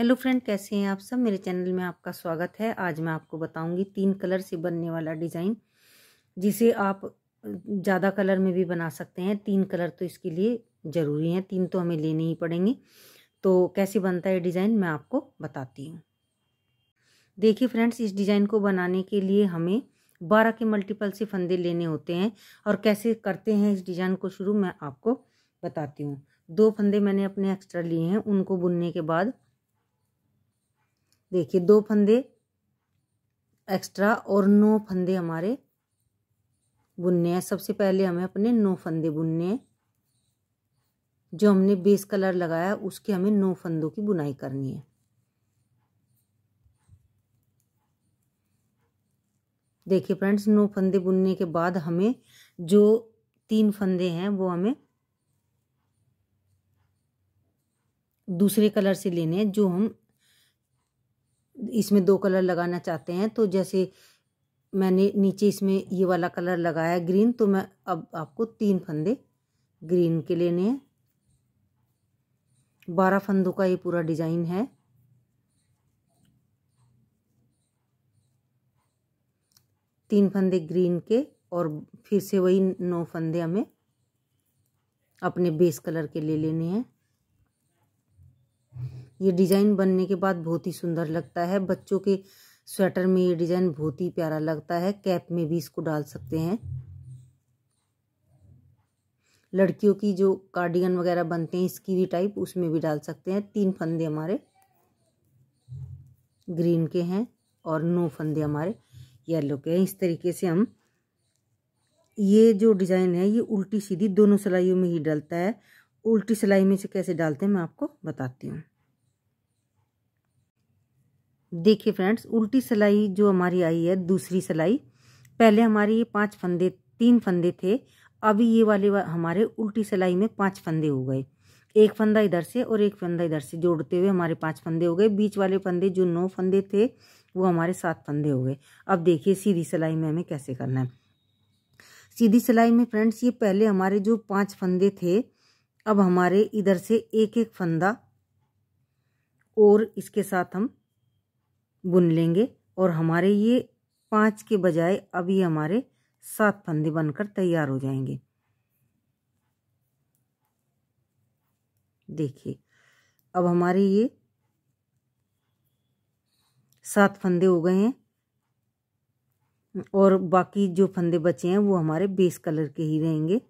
hello friend कैसे हैं आप सब मेरे चैनल में आपका स्वागत है आज मैं आपको बताऊंगी तीन कलर से बनने वाला डिज़ाइन जिसे आप ज़्यादा कलर में भी बना सकते हैं तीन कलर तो इसके लिए ज़रूरी हैं तीन तो हमें लेने ही पड़ेंगे तो कैसे बनता है डिज़ाइन मैं आपको बताती हूँ देखिए फ्रेंड्स इस डिज़ाइन को बनाने के लिए हमें बारह के मल्टीपल से फंदे लेने होते हैं और कैसे करते हैं इस डिज़ाइन को शुरू मैं आपको बताती हूँ दो फंदे मैंने अपने एक्स्ट्रा लिए हैं उनको बुनने के बाद देखिए दो फंदे एक्स्ट्रा और नौ फंदे हमारे बुनने हैं सबसे पहले हमें अपने नौ फंदे बुनने हैं जो हमने बेस कलर लगाया उसके हमें नौ फंदों की बुनाई करनी है देखिए फ्रेंड्स नौ फंदे बुनने के बाद हमें जो तीन फंदे हैं वो हमें दूसरे कलर से लेने हैं जो हम इसमें दो कलर लगाना चाहते हैं तो जैसे मैंने नीचे इसमें ये वाला कलर लगाया ग्रीन तो मैं अब आपको तीन फंदे ग्रीन के लेने हैं बारह फंदों का ये पूरा डिज़ाइन है तीन फंदे ग्रीन के और फिर से वही नौ फंदे हमें अपने बेस कलर के ले लेने हैं ये डिज़ाइन बनने के बाद बहुत ही सुंदर लगता है बच्चों के स्वेटर में ये डिज़ाइन बहुत ही प्यारा लगता है कैप में भी इसको डाल सकते हैं लड़कियों की जो कार्डिगन वगैरह बनते हैं इसकी भी टाइप उसमें भी डाल सकते हैं तीन फंदे हमारे ग्रीन के हैं और नौ फंदे हमारे येलो के हैं इस तरीके से हम ये जो डिज़ाइन है ये उल्टी सीधी दोनों सिलाइयों में ही डलता है उल्टी सिलाई में से कैसे डालते हैं मैं आपको बताती हूँ देखिए फ्रेंड्स उल्टी सिलाई जो हमारी आई है दूसरी सिलाई पहले हमारे ये पांच फंदे तीन फंदे थे अभी ये वाले वा, हमारे उल्टी सिलाई में पांच फंदे हो गए एक फंदा इधर से और एक फंदा इधर से जोड़ते हुए हमारे पांच फंदे हो गए बीच वाले फंदे जो नौ फंदे थे वो हमारे सात फंदे हो गए अब देखिए सीधी सिलाई में हमें कैसे करना है सीधी सिलाई में फ्रेंड्स ये पहले हमारे जो पांच फंदे थे अब हमारे इधर से एक एक फंदा और इसके साथ हम बुन लेंगे और हमारे ये पांच के बजाय अब ये हमारे सात फंदे बनकर तैयार हो जाएंगे देखिए अब हमारे ये सात फंदे हो गए हैं और बाकी जो फंदे बचे हैं वो हमारे बेस कलर के ही रहेंगे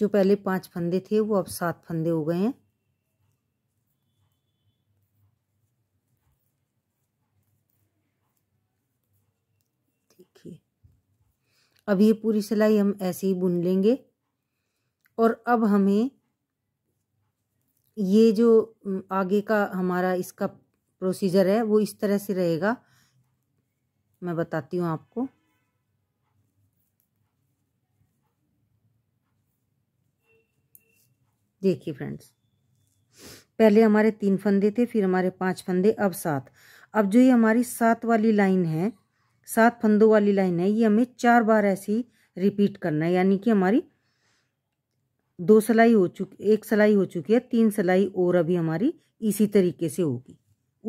जो पहले पांच फंदे थे वो अब सात फंदे हो गए हैं देखिए अब ये पूरी सिलाई हम ऐसे ही बुन लेंगे और अब हमें ये जो आगे का हमारा इसका प्रोसीजर है वो इस तरह से रहेगा मैं बताती हूँ आपको देखिए फ्रेंड्स पहले हमारे तीन फंदे थे फिर हमारे पांच फंदे अब सात अब जो ये हमारी सात वाली लाइन है सात फंदों वाली लाइन है ये हमें चार बार ऐसी रिपीट करना है यानी कि हमारी दो सलाई हो चुकी एक सिलाई हो चुकी है तीन सिलाई और अभी हमारी इसी तरीके से होगी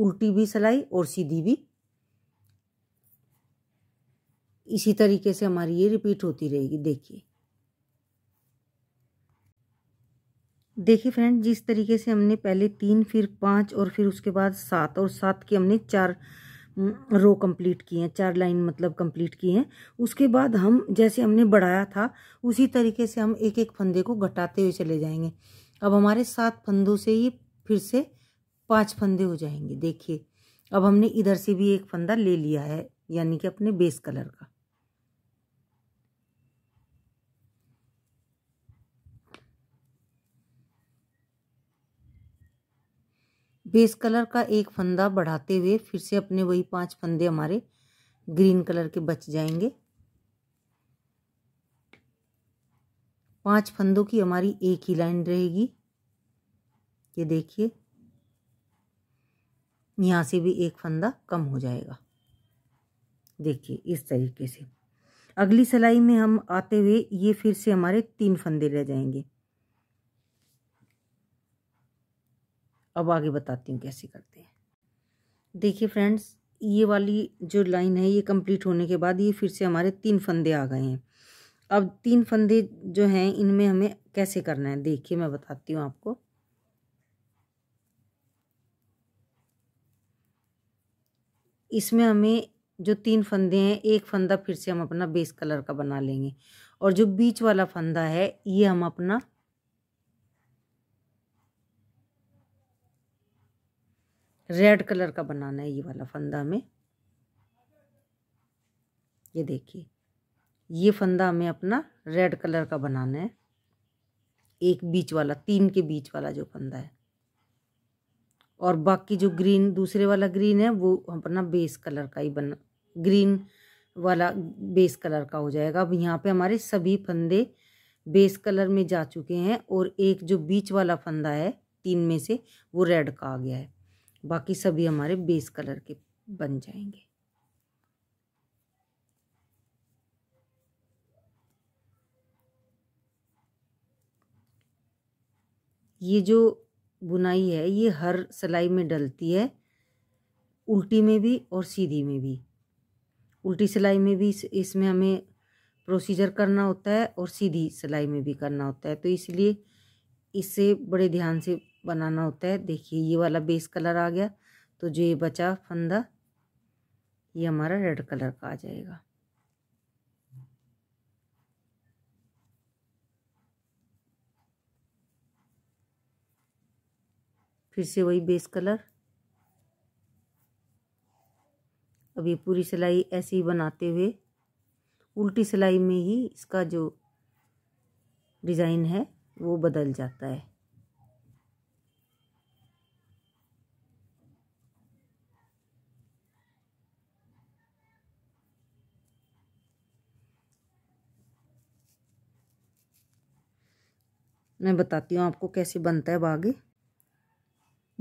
उल्टी भी सिलाई और सीधी भी इसी तरीके से हमारी ये रिपीट होती रहेगी देखिए देखिए फ्रेंड जिस तरीके से हमने पहले तीन फिर पाँच और फिर उसके बाद सात और सात के हमने चार रो कंप्लीट किए हैं चार लाइन मतलब कंप्लीट किए हैं उसके बाद हम जैसे हमने बढ़ाया था उसी तरीके से हम एक एक फंदे को घटाते हुए चले जाएंगे अब हमारे सात फंदों से ही फिर से पांच फंदे हो जाएंगे देखिए अब हमने इधर से भी एक फंदा ले लिया है यानी कि अपने बेस कलर का बेस कलर का एक फंदा बढ़ाते हुए फिर से अपने वही पांच फंदे हमारे ग्रीन कलर के बच जाएंगे पांच फंदों की हमारी एक ही लाइन रहेगी ये देखिए यहाँ से भी एक फंदा कम हो जाएगा देखिए इस तरीके से अगली सिलाई में हम आते हुए ये फिर से हमारे तीन फंदे रह जाएंगे अब आगे बताती हूँ कैसे करते हैं देखिए फ्रेंड्स ये वाली जो लाइन है ये कंप्लीट होने के बाद ये फिर से हमारे तीन फंदे आ गए हैं अब तीन फंदे जो हैं इनमें हमें कैसे करना है देखिए मैं बताती हूँ आपको इसमें हमें जो तीन फंदे हैं एक फंदा फिर से हम अपना बेस कलर का बना लेंगे और जो बीच वाला फंदा है ये हम अपना रेड कलर का बनाना है ये वाला फंदा हमें ये देखिए ये फंदा हमें अपना रेड कलर का बनाना है एक बीच वाला तीन के बीच वाला जो फंदा है और बाकी जो ग्रीन दूसरे वाला ग्रीन है वो अपना बेस कलर का ही बना ग्रीन वाला बेस कलर का हो जाएगा अब यहाँ पे हमारे सभी फंदे बेस कलर में जा चुके हैं और एक जो बीच वाला फंदा है तीन में से वो रेड का आ गया है बाकी सभी हमारे बेस कलर के बन जाएंगे ये जो बुनाई है ये हर सिलाई में डलती है उल्टी में भी और सीधी में भी उल्टी सिलाई में भी इस, इसमें हमें प्रोसीजर करना होता है और सीधी सिलाई में भी करना होता है तो इसलिए इसे बड़े ध्यान से बनाना होता है देखिए ये वाला बेस कलर आ गया तो जो ये बचा फंदा ये हमारा रेड कलर का आ जाएगा फिर से वही बेस कलर अब ये पूरी सिलाई ऐसे ही बनाते हुए उल्टी सिलाई में ही इसका जो डिज़ाइन है वो बदल जाता है मैं बताती हूँ आपको कैसे बनता है बागे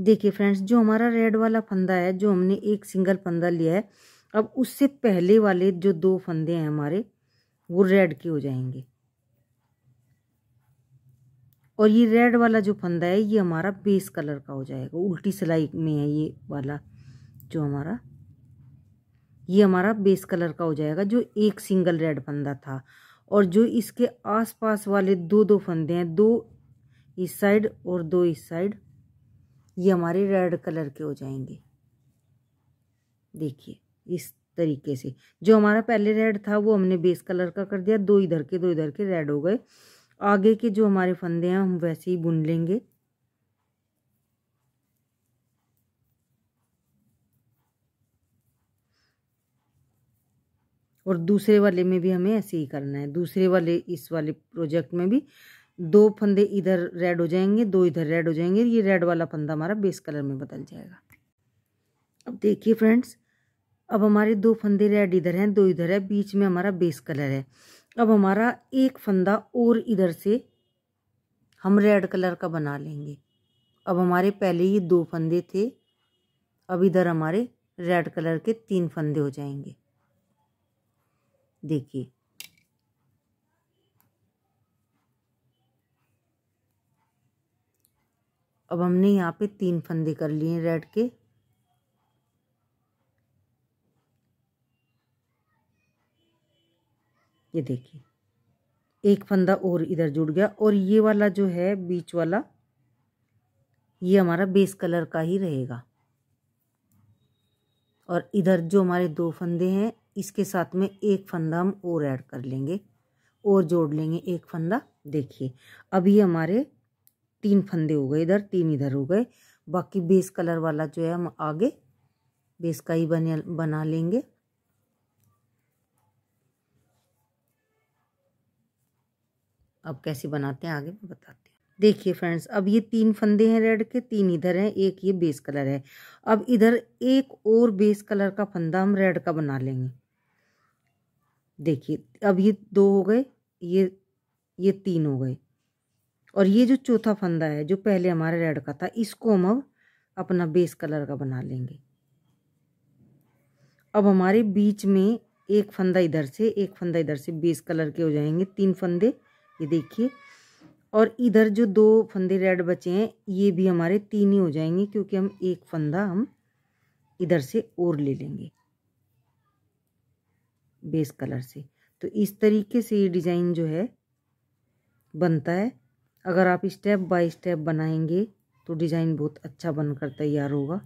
देखिए फ्रेंड्स जो हमारा रेड वाला फंदा है जो हमने एक सिंगल फंदा लिया है अब उससे पहले वाले जो दो फंदे हैं हमारे वो रेड के हो जाएंगे और ये रेड वाला जो फंदा है ये हमारा बेस कलर का हो जाएगा उल्टी सिलाई में है ये वाला जो हमारा ये हमारा बेस कलर का हो जाएगा जो एक सिंगल रेड फंदा था और जो इसके आसपास वाले दो दो फंदे हैं दो इस साइड और दो इस साइड ये हमारे रेड कलर के हो जाएंगे देखिए इस तरीके से जो हमारा पहले रेड था वो हमने बेस कलर का कर दिया दो इधर के दो इधर के रेड हो गए आगे के जो हमारे फंदे हैं हम वैसे ही बुन लेंगे और दूसरे वाले में भी हमें ऐसे ही करना है दूसरे वाले इस वाले प्रोजेक्ट में भी दो फंदे इधर रेड हो जाएंगे दो इधर रेड हो जाएंगे ये रेड वाला फंदा हमारा बेस कलर में बदल जाएगा अब देखिए फ्रेंड्स अब हमारे दो फंदे रेड इधर हैं दो इधर है बीच में हमारा बेस कलर है अब हमारा एक फंदा और इधर से हम रेड कलर का बना लेंगे अब हमारे पहले ये दो फंदे थे अब इधर हमारे रेड कलर के तीन फंदे हो जाएंगे देखिए अब हमने यहाँ पे तीन फंदे कर लिए रेड के ये देखिए एक फंदा और इधर जुड़ गया और ये वाला जो है बीच वाला ये हमारा बेस कलर का ही रहेगा और इधर जो हमारे दो फंदे हैं इसके साथ में एक फंदा हम और ऐड कर लेंगे और जोड़ लेंगे एक फंदा देखिए अभी हमारे तीन फंदे हो गए इधर तीन इधर हो गए बाकी बेस कलर वाला जो है हम आगे बेस का ही बने बना लेंगे अब कैसे बनाते हैं आगे मैं बताती हूँ देखिए फ्रेंड्स अब ये तीन फंदे हैं रेड के तीन इधर हैं एक ये बेस कलर है अब इधर एक और बेस कलर का फंदा हम रेड का बना लेंगे देखिए अब ये दो हो गए ये ये तीन हो गए और ये जो चौथा फंदा है जो पहले हमारे रेड का था इसको हम अब अपना बेस कलर का बना लेंगे अब हमारे बीच में एक फंदा इधर से एक फंदा इधर से बेस कलर के हो जाएंगे तीन फंदे ये देखिए और इधर जो दो फंदे रेड बचे हैं ये भी हमारे तीन ही हो जाएंगे क्योंकि हम एक फंदा हम इधर से और ले लेंगे बेस कलर से तो इस तरीके से ये डिज़ाइन जो है बनता है अगर आप स्टेप बाय स्टेप बनाएंगे तो डिज़ाइन बहुत अच्छा बनकर तैयार होगा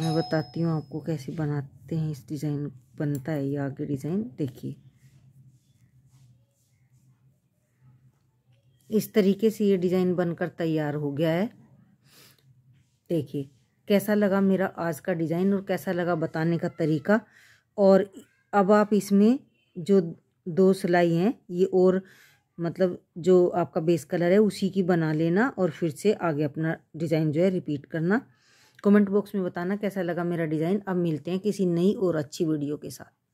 मैं बताती हूँ आपको कैसे बनाते हैं इस डिज़ाइन बनता है ये आगे डिज़ाइन देखिए इस तरीके से ये डिज़ाइन बनकर तैयार हो गया है देखिए कैसा लगा मेरा आज का डिज़ाइन और कैसा लगा बताने का तरीका और अब आप इसमें जो दो सिलाई हैं ये और मतलब जो आपका बेस कलर है उसी की बना लेना और फिर से आगे अपना डिज़ाइन जो है रिपीट करना कमेंट बॉक्स में बताना कैसा लगा मेरा डिज़ाइन अब मिलते हैं किसी नई और अच्छी वीडियो के साथ